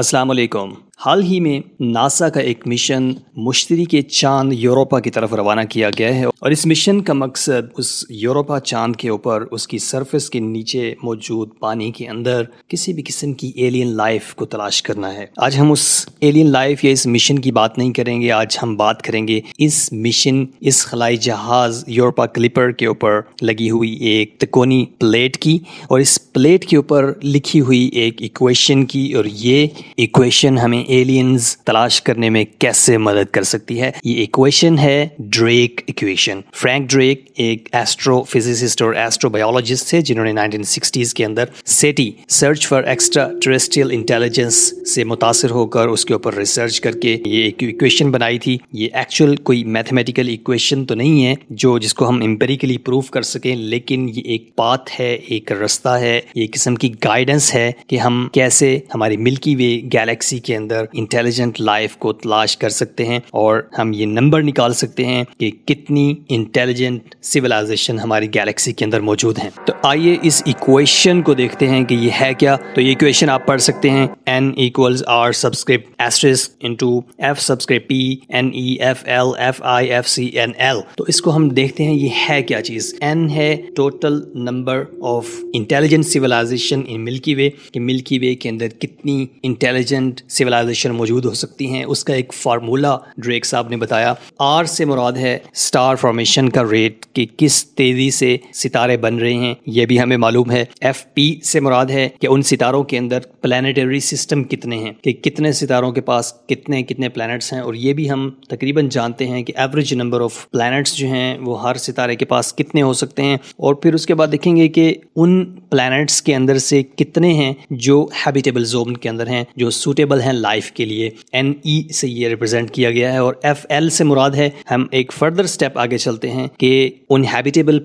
अस्सलाम हाल ही में नासा का एक मिशन मुश्तरी के चांद यूरोपा की तरफ रवाना किया गया है और इस मिशन का मकसद उस यूरोपा चांद के ऊपर उसकी सरफेस के नीचे मौजूद पानी के अंदर किसी भी किस्म की एलियन लाइफ को तलाश करना है आज हम उस एलियन लाइफ या इस मिशन की बात नहीं करेंगे आज हम बात करेंगे इस मिशन इस खलाई जहाज यूरोपा क्लिपर के ऊपर लगी हुई एक तकोनी प्लेट की और इस प्लेट के ऊपर लिखी हुई एक इक्वेशन की और ये इक्वेशन हमें हमें एलियंस तलाश करने में कैसे मदद कर सकती है ये इक्वेशन है ड्रेक इक्वेशन फ्रैंक ड्रेक एक एस्ट्रो फिजिसिस्ट और एस्ट्रोबायोलॉजिस्ट थे जिन्होंने के अंदर SETI search for extraterrestrial intelligence से मुतासर होकर उसके ऊपर रिसर्च करके ये एक इक्वेशन बनाई थी ये एक्चुअल कोई मैथमेटिकल इक्वेशन तो नहीं है जो जिसको हम एम्पेरिकली प्रूव कर सकें लेकिन ये एक पाथ है एक रास्ता है ये किस्म की गाइडेंस है कि हम कैसे हमारी मिल्की वे गैलेक्सी के अंदर अंदर इंटेलिजेंट लाइफ को तलाश कर सकते हैं और हम ये नंबर निकाल सकते हैं कि कितनी इंटेलिजेंट सिविलाइजेशन हमारी गैलेक्सी के अंदर मौजूद हैं तो आइए इस इक्वेशन को देखते हैं कि ये है क्या तो ये इक्वेशन आप पढ़ सकते हैं N equals R subscript asterisk into F subscript P N E F L F I F C N L तो इसको हम देखते हैं ये है क्या चीज एन है total number of intelligent civilization in Milky Way कि मिल्की वे के अंदर कितनी इंटेलिजेंट सिविलाइज पोलराइजेशन मौजूद हो सकती हैं उसका एक फार्मूला ड्रेक साहब ने बताया आर से मुराद है स्टार फॉर्मेशन का रेट कि किस तेज़ी से सितारे बन रहे हैं यह भी हमें मालूम है एफ पी से मुराद है कि उन सितारों के अंदर प्लानिटरी सिस्टम कितने हैं कि कितने सितारों के पास कितने कितने प्लानट्स हैं और ये भी हम तकरीबन जानते हैं कि एवरेज नंबर ऑफ प्लानट्स जो हैं वो हर सितारे के पास कितने हो सकते हैं और फिर उसके बाद देखेंगे कि उन प्लानट्स के अंदर से कितने हैं जो हैबिटेबल जोन के अंदर हैं जो सूटेबल हैं लाइफ लाइफ के लिए एन ई e से ये रिप्रेजेंट किया गया है और एफ एल से मुराद है हम एक फर्दर स्टेप आगे चलते हैं कि उन हैबिटेबल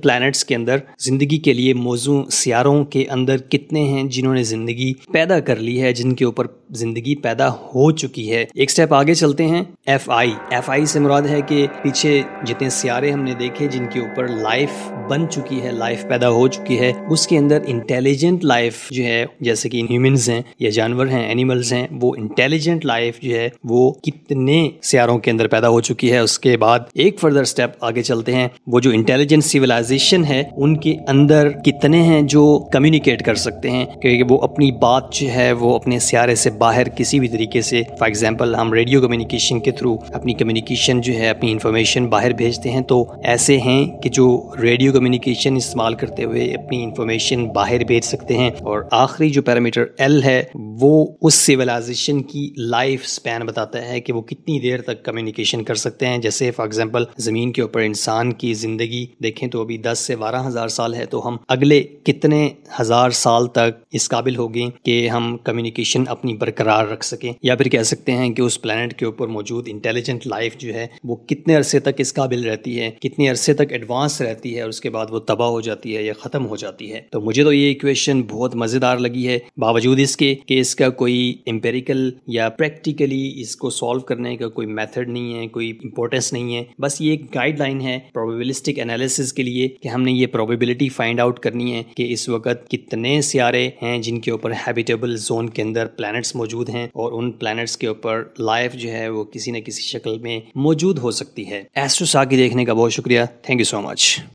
के अंदर जिंदगी के लिए मौजू सियारों के अंदर कितने हैं जिन्होंने जिंदगी पैदा कर ली है जिनके ऊपर जिंदगी पैदा हो चुकी है एक स्टेप आगे चलते हैं एफ आई एफ आई से मुराद है कि पीछे जितने सियारे हमने देखे जिनके ऊपर लाइफ बन चुकी है लाइफ पैदा हो चुकी है उसके अंदर इंटेलिजेंट लाइफ जो है जैसे कि ह्यूमंस हैं या जानवर हैं एनिमल्स हैं वो इंटेलिजेंट लाइफ जो है वो कितने सियारों के अंदर पैदा हो चुकी है उसके बाद एक फर्दर स्टेप आगे चलते हैं वो जो इंटेलिजेंट सिविलाइजेशन है उनके अंदर कितने हैं जो कम्युनिकेट कर सकते हैं क्योंकि वो अपनी बात जो है वो अपने सियारे से बाहर किसी भी तरीके से फॉर एग्जाम्पल हम रेडियो कम्युनिकेशन के थ्रू अपनी कम्युनिकेशन जो है अपनी इंफॉर्मेशन बाहर भेजते हैं तो ऐसे हैं कि जो रेडियो कम्युनिकेशन इस्तेमाल करते हुए अपनी इंफॉर्मेशन बाहर भेज सकते हैं और आखिरी जो पैरामीटर एल है वो उस सिविलाइजेशन की लाइफ स्पैन बताता है कि वो कितनी देर तक कम्युनिकेशन कर सकते हैं जैसे फॉर एग्जाम्पल ज़मीन के ऊपर इंसान की ज़िंदगी देखें तो अभी दस से बारह हज़ार साल है तो हम अगले कितने हज़ार साल तक इस काबिल हो गए कि हम कम्युनिकेशन अपनी बरकरार रख सकें या फिर कह सकते हैं कि उस प्लानट के ऊपर मौजूद इंटेलिजेंट लाइफ जो है वो कितने अरसे तक इस काबिल रहती है कितने अरसे तक एडवांस रहती है और उसके उसके बाद वो तबाह हो जाती है या ख़त्म हो जाती है तो मुझे तो ये इक्वेशन बहुत मज़ेदार लगी है बावजूद इसके कि इसका कोई एम्पेरिकल या प्रैक्टिकली इसको सॉल्व करने का कोई मेथड नहीं है कोई इंपॉर्टेंस नहीं है बस ये एक गाइडलाइन है प्रोबेबिलिस्टिक एनालिसिस के लिए कि हमने ये प्रोबेबिलिटी फाइंड आउट करनी है कि इस वक्त कितने सियारे हैं जिनके ऊपर हैबिटेबल जोन के अंदर प्लैनेट्स मौजूद हैं और उन प्लैनेट्स के ऊपर लाइफ जो है वो किसी न किसी शक्ल में मौजूद हो सकती है एस्ट्रोसा की देखने का बहुत शुक्रिया थैंक यू सो मच